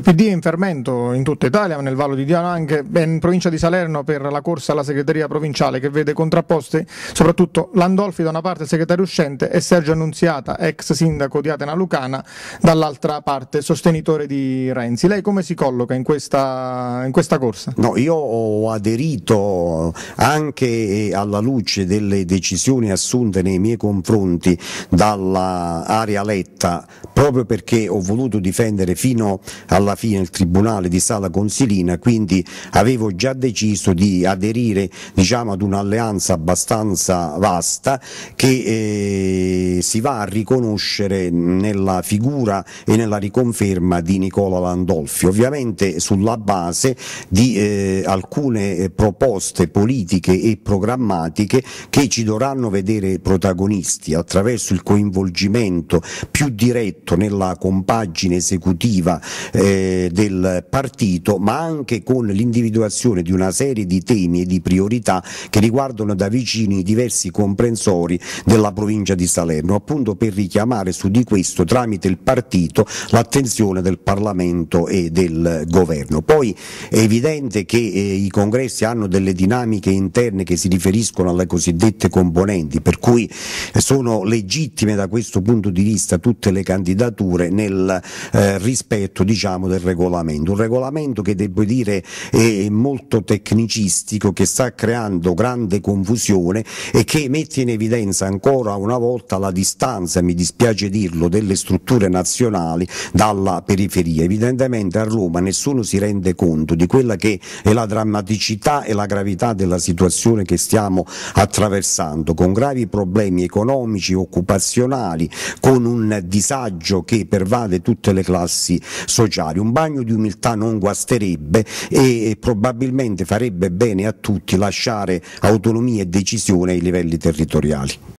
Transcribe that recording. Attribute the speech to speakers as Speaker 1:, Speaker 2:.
Speaker 1: Col PD in fermento in tutta Italia, nel Vallo di Diano anche in provincia di Salerno per la corsa alla segreteria provinciale che vede contrapposti soprattutto Landolfi da una parte il segretario uscente e Sergio Annunziata, ex sindaco di Atena Lucana, dall'altra parte sostenitore di Renzi. Lei come si colloca in questa, in questa corsa?
Speaker 2: No, io ho aderito anche alla luce delle decisioni assunte nei miei confronti dall'area Letta proprio perché ho voluto difendere fino alla alla fine il Tribunale di Sala Consilina, quindi avevo già deciso di aderire diciamo, ad un'alleanza abbastanza vasta che eh, si va a riconoscere nella figura e nella riconferma di Nicola Landolfi, ovviamente sulla base di eh, alcune eh, proposte politiche e programmatiche che ci dovranno vedere protagonisti attraverso il coinvolgimento più diretto nella compagine esecutiva eh, eh, del partito, ma anche con l'individuazione di una serie di temi e di priorità che riguardano da vicini i diversi comprensori della provincia di Salerno, appunto per richiamare su di questo tramite il partito l'attenzione del Parlamento e del governo. Poi è evidente che eh, i congressi hanno delle dinamiche interne che si riferiscono alle cosiddette componenti, per cui eh, sono legittime da questo punto di vista tutte le candidature nel eh, rispetto diciamo, parliamo del regolamento, un regolamento che devo dire è molto tecnicistico, che sta creando grande confusione e che mette in evidenza ancora una volta la distanza, mi dispiace dirlo, delle strutture nazionali dalla periferia. Evidentemente a Roma nessuno si rende conto di quella che è la drammaticità e la gravità della situazione che stiamo attraversando, con gravi problemi economici, occupazionali, con un disagio che pervade tutte le classi sociali contrario, un bagno di umiltà non guasterebbe e probabilmente farebbe bene a tutti lasciare autonomia e decisione ai livelli territoriali.